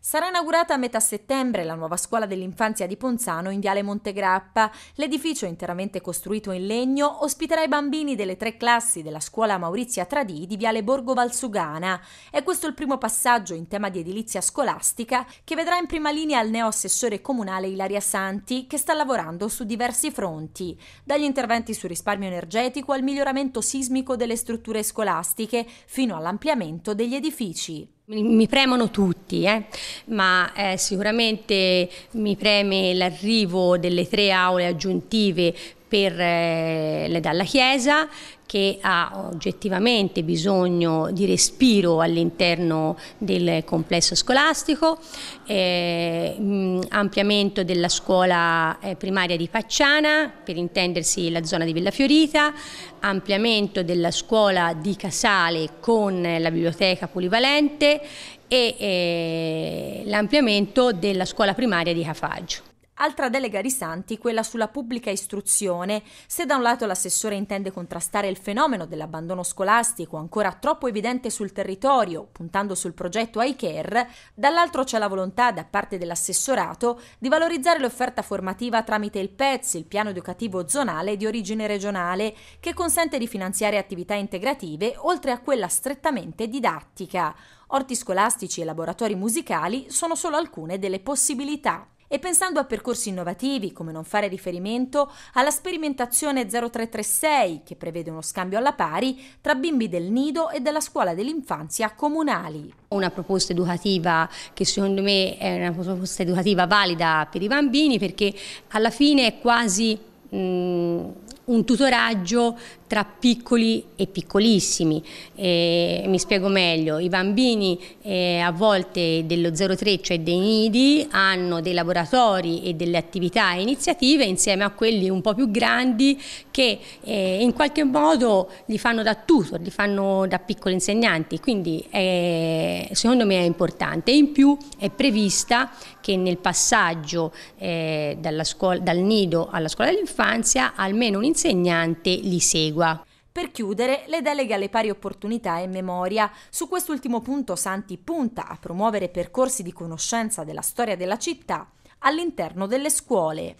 Sarà inaugurata a metà settembre la nuova scuola dell'infanzia di Ponzano in Viale Montegrappa. L'edificio, interamente costruito in legno, ospiterà i bambini delle tre classi della scuola Maurizia Tradì di Viale Borgo Valsugana. È questo il primo passaggio in tema di edilizia scolastica che vedrà in prima linea il neoassessore comunale Ilaria Santi, che sta lavorando su diversi fronti, dagli interventi sul risparmio energetico al miglioramento sismico delle strutture scolastiche, fino all'ampliamento degli edifici. Mi premono tutti, eh? ma eh, sicuramente mi preme l'arrivo delle tre aule aggiuntive per eh, dalla Chiesa che ha oggettivamente bisogno di respiro all'interno del complesso scolastico, eh, mm, ampliamento della scuola eh, primaria di Pacciana, per intendersi la zona di Villa Fiorita, ampliamento della scuola di Casale con la biblioteca polivalente e eh, l'ampliamento della scuola primaria di Cafaggio. Altra delega di Santi, quella sulla pubblica istruzione. Se da un lato l'assessore intende contrastare il fenomeno dell'abbandono scolastico ancora troppo evidente sul territorio, puntando sul progetto iCare, dall'altro c'è la volontà da parte dell'assessorato di valorizzare l'offerta formativa tramite il PEZ, il piano educativo zonale di origine regionale, che consente di finanziare attività integrative oltre a quella strettamente didattica. Orti scolastici e laboratori musicali sono solo alcune delle possibilità e pensando a percorsi innovativi come non fare riferimento alla sperimentazione 0336 che prevede uno scambio alla pari tra bimbi del nido e della scuola dell'infanzia comunali. Una proposta educativa che secondo me è una proposta educativa valida per i bambini perché alla fine è quasi... Mh, mm, un tutoraggio tra piccoli e piccolissimi. Eh, mi spiego meglio, i bambini eh, a volte dello 03, cioè dei nidi, hanno dei laboratori e delle attività e iniziative insieme a quelli un po' più grandi che eh, in qualche modo li fanno da tutor, li fanno da piccoli insegnanti, quindi eh, secondo me è importante. In più è prevista che nel passaggio eh, scuola, dal nido alla scuola dell'infanzia almeno un insegnante insegnante li segua. Per chiudere, le deleghe alle pari opportunità e memoria. Su quest'ultimo punto Santi punta a promuovere percorsi di conoscenza della storia della città all'interno delle scuole.